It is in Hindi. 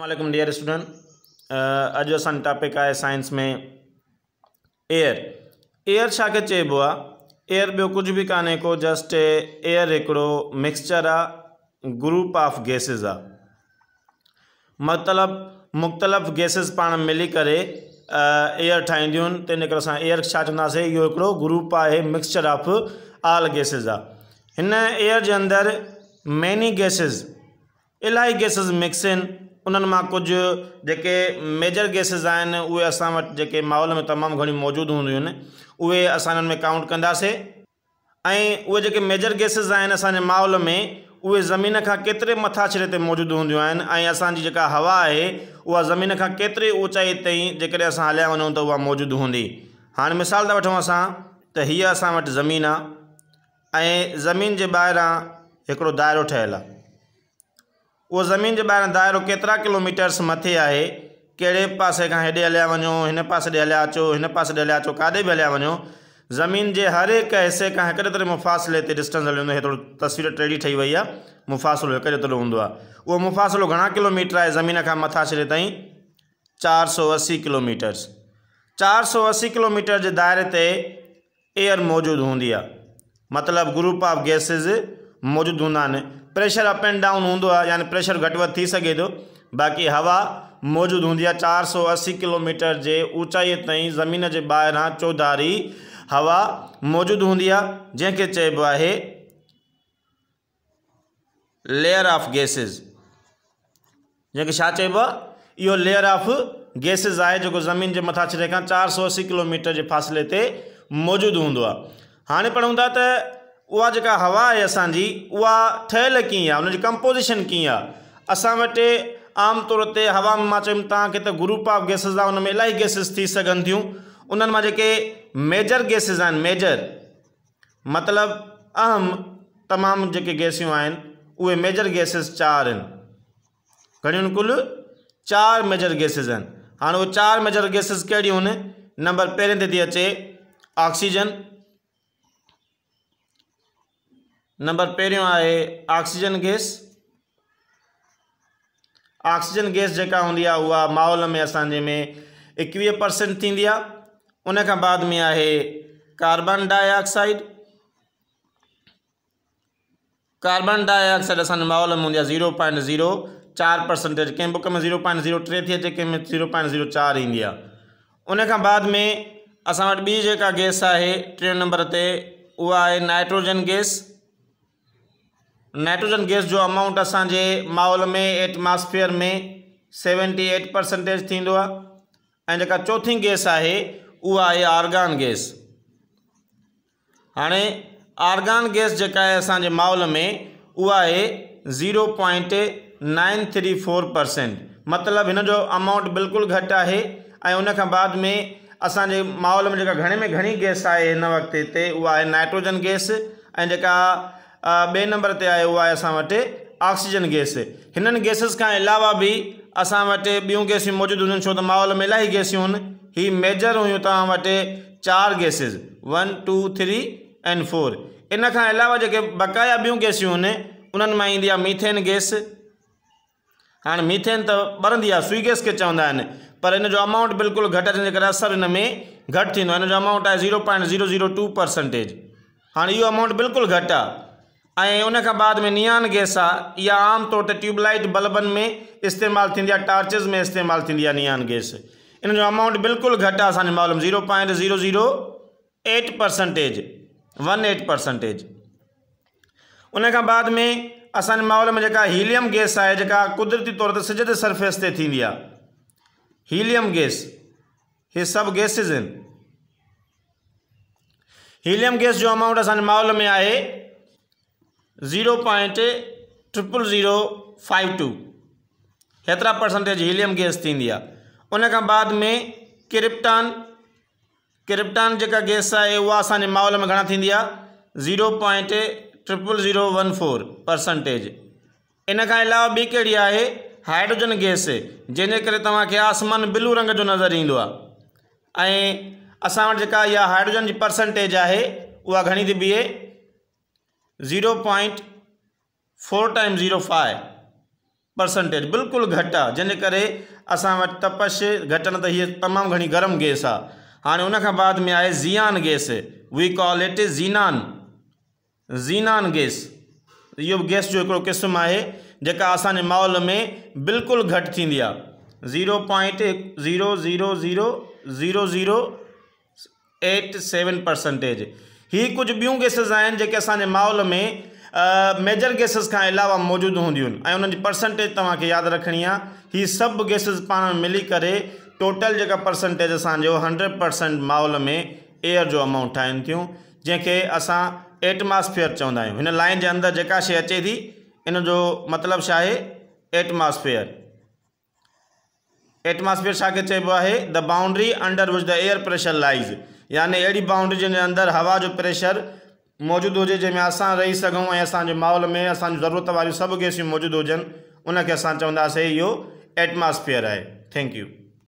वालेकुम डियर स्टूडेंट अज अस टॉपिक आए साइंस में एयर एयर छा के चेब आ एयर बो कुछ भी काने को जस्ट एयर एक मिक्सचर आ ग्रुप ऑफ गैसेस आ मतलब मुख़्तलिफ़ गैसेस पा मिली करे एयर ठाहींदियूं आहिनि एयर छा यो एक ग्रुप है मिक्सचर ऑफ आल गैसेस आ एयर के अंदर मेनी गैसेस इलाही गैसेस मिक्स उन्हनि मां कुझु जेके मेजर गैसिस आहिनि उहे असां वटि जेके माहौल में तमामु घणी मौजूदु हूंदियूं आहिनि उहे असां हिननि में काउंट कंदासीं ऐं उहे जेके मेजर गैसिस आहिनि असांजे माहौल में उहे ज़मीन खां केतिरे मथाछिरे ते मौजूदु हूंदियूं आहिनि ऐं असांजी जेका हवा आहे उहा ज़मीन खां केतिरी ऊचाईअ ताईं जेकॾहिं असां हलिया वञूं त उहा मौजूदु हूंदी हाणे मिसाल था वठूं असां त हीअ असां वटि ज़मीन आहे ऐं ज़मीन जे ॿाहिरां हिकिड़ो दाइरो ठहियलु आहे उहो ज़मीन जे ॿाहिरां दाइरो केतिरा किलोमीटर्स मथे आहे कहिड़े पासे खां हेॾे हलिया वञो हिन पासे ॾे हलिया अचो हिन पासे ॾे हलिया अचो काथे बि हलिया वञो ज़मीन जे हर हिक हिसे खां हिकिड़े मुफ़ासिले ते डिस्टेंस हलियो वेंदो हेतिरो तस्वीर ट्रेडी ठही वई आहे मुफ़ासिलो हिकु जेतिरो हूंदो आहे उहो मुफ़ासिलो घणा किलोमीटर आहे ज़मीन खां मथां छॾे ताईं चारि सौ असी किलोमीटर्स चारि सौ असी किलोमीटर जे दायरे ते एयर मौजूदु हूंदी आहे मतिलबु ग्रुप ऑफ गैसिस मौजूदु हूंदा आहिनि प्रेशर अप एंड डाउन होंद यानी प्रेशर घटि थी सके तो बाक़ी हवा मौजूद होंगी आहे चारि सौ अस्सी किलोमीटर के ऊंचाई तई ज़मीन के ॿाहिरां चौधारी हवा मौजूद होंगी आहे जंहिंखे चइबो आहे लेयर ऑफ गैसेस जंहिंखे छा यो लेयर ऑफ गैसेस है जो ज़मीन के मथां छॾे खां चारि सौ अस्सी किलोमीटर के फ़ासिले मौजूद होंद हाँ आहे हाणे उहा जेका हवा आहे असांजी उहा ठहियलु कीअं आहे हुनजी कंपोज़िशन कीअं आहे असां वटि आमतौर ते हवा में मां चयुमि तव्हांखे त ग्रुप ऑफ गैसिस आहे हुन में इलाही गैसिस थी सघनि थियूं उन्हनि मां जेके मेजर गैसिस आहिनि मेजर मतिलबु अहम तमामु जेके गैसियूं आहिनि उहे मेजर गैसिस चारि आहिनि घणियूं कुल चारि मेजर गैसिस आहिनि हाणे उहे चारि मेजर गैसिस कहिड़ियूं आहिनि नंबर पहिरें ते थी अचे ऑक्सीजन नंबर पहिरियों आहे ऑक्सीजन गैस ऑक्सीजन गैस जेका हूंदी आहे उहा माहौल में असांजे में एकवीह परसेंट थींदी आहे उन खां बाद में आहे कार्बन डाइऑक्साइड कार्बन डाइऑक्साइड असांजे माहौल में हूंदी आहे ज़ीरो पॉइंट ज़ीरो चारि परसेंटेज कंहिं बुक में ज़ीरो पॉइंट ज़ीरो टे थी अचे कंहिं में ज़ीरो पॉइंट ज़ीरो चारि ईंदी आहे उन खां बाद में असां वटि ॿी जेका गैस आहे टे नंबर ते उहा आहे नाइट्रोजन गैस नाइट्रोजन गैस जो अमाउंट असांजे माहौल में एटमॉस्फेयर में सेवेंटी एट परसेंटेज थींदो आहे ऐं गैस है वह है आर्गान गैस हाँ आर्गान गैस जेका आहे माहौल में उहा है zero point nine three four percent मतलब हिन अमाउंट बिल्कुल घटि है उन बाद में असांजे माहौल में जेका घणे में घणी गैस है इन वक्त हिते उहा आहे नाइट्रोजन गैस ऐं बे नंबर से आयो आहे असां ऑक्सीजन गैस इन गैसिस खां अलावा भी असां वटि ॿियूं गैसियूं मौजूदु छो तो माहौल में इलाही गैसियूं आहिनि मेजर हुयूं तव्हां वटि चारि gases one two three and four इन अलावा जेके बकाया बी गैसियूं आहिनि मीथेन गैस हाँ मीथेन तो बरंदी आहे सुई गैस के चवंदा पर इन जो अमाउंट बिल्कुल घटने अचण जे करे असरु में घटि अमाउंट आहे zero point zero zero two percentage हाँ यो अमाउंट बिल्कुल घट है उन का बाद में नियान गैस या तौर ते ट्यूबलाइट बल्बन में इस्तेमाल थी टार्चेस में इस्तेमाल थी नियान गैस इन जो अमाउंट बिल्कुलु घटि आहे असांखे मालूम zero point zero zero eight percentage one eight percentage उन खां बाद में असांजे माहौल में जेका हीलियम गैस आहे जेका कुदरती तौर ते सिज ते सरफेस ते थींदी आहे हीलियम गैस इहे सभु गैसिस आहिनि हीलियम गैस जो अमाउंट असांजे माहौल में आहे zero point triple zero five two एतरा परसेंटेज हीलियम गैस थींदी उन बाद में क्रिप्टान क्रिप्टान जेका गैस है वह असांजे माहौल में घना थी zero point triple zero one four percentage इन अलावा ॿी कड़ी है हाइड्रोजन गैस जैसे कर आसमान ब्लू रंग जो नज़र इन असा ऐं हाइड्रोजन की परसेंटेज है वह घनी थी बीहे zero point four time zero five percentage बिल्कुल घटा जंहिं जैसे कर अस तपश घटण त हीअ तमामु घणी गर्म गैस आहे हाणे उन बाद में आहे xenon gas we call it xenon xenon gas इहो गैस जो हिकिड़ो क़िस्म है जेका असांजे माहौल में बिल्कुल घटि थींदी zero point zero zero zero zero zero eight seven percentage ही कुछ ॿियूं गेसिस आहिनि जेके माहौल में मेजर गेसिस के अलावा मौजूद हूंदियूं आहिनि ऐं परसेंटेज तव्हांखे याद रखनी आहे ही सभु गेसिस पाण मिली कर टोटल जो परसेंटेज असांजो हंड्रेड परसेंट माहौल में एयर जो अमाउंट ठाहिनि थियूं जंहिंखे असां एटमॉस्फेयर चवंदा आहियूं लाइन के अंदर जेका शइ अचे थी इन जो मतिलबु छा आहे एटमॉस्फेयर एटमॉस्फेयर छा खे चइबो the boundary under which the air pressure lies याने अहिड़ी बाउंड्री जंहिंजे अंदरि हवा जो प्रेशर मौजूदु हुजे जंहिंमें असां रही सघूं ऐं असांजे माहौल में असांजी ज़रूरत वारियूं सभु गैसियूं मौजूदु हुजनि उनखे असां चवंदासीं इहो एटमॉस्फियर आहे थैंक्यू